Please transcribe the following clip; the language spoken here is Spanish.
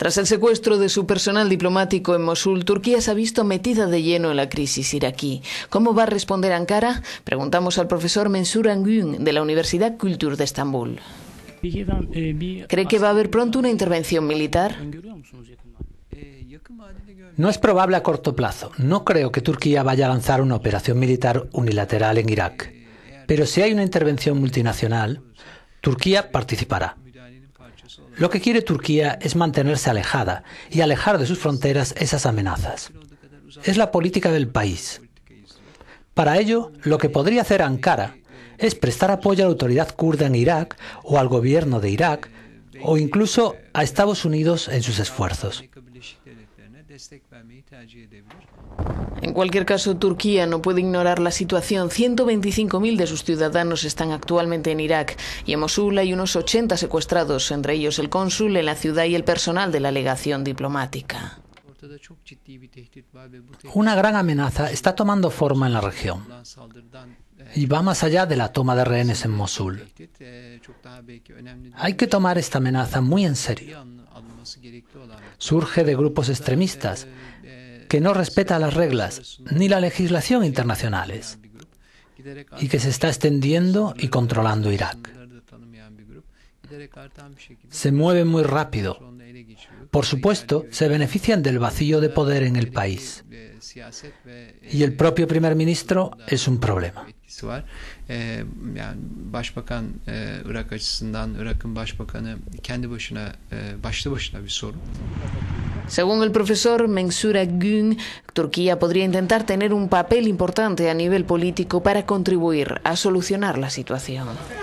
Tras el secuestro de su personal diplomático en Mosul, Turquía se ha visto metida de lleno en la crisis iraquí. ¿Cómo va a responder Ankara? Preguntamos al profesor Mensur Angün de la Universidad Kultur de Estambul. ¿Cree que va a haber pronto una intervención militar? No es probable a corto plazo. No creo que Turquía vaya a lanzar una operación militar unilateral en Irak. Pero si hay una intervención multinacional, Turquía participará. Lo que quiere Turquía es mantenerse alejada y alejar de sus fronteras esas amenazas. Es la política del país. Para ello, lo que podría hacer Ankara es prestar apoyo a la autoridad kurda en Irak o al gobierno de Irak o incluso a Estados Unidos en sus esfuerzos. En cualquier caso, Turquía no puede ignorar la situación. 125.000 de sus ciudadanos están actualmente en Irak y en Mosul hay unos 80 secuestrados, entre ellos el cónsul en la ciudad y el personal de la legación diplomática. Una gran amenaza está tomando forma en la región y va más allá de la toma de rehenes en Mosul. Hay que tomar esta amenaza muy en serio. Surge de grupos extremistas, que no respeta las reglas ni la legislación internacionales y que se está extendiendo y controlando Irak. Se mueven muy rápido. Por supuesto, se benefician del vacío de poder en el país. Y el propio primer ministro es un problema. Según el profesor Mensura Gün, Turquía podría intentar tener un papel importante a nivel político para contribuir a solucionar la situación.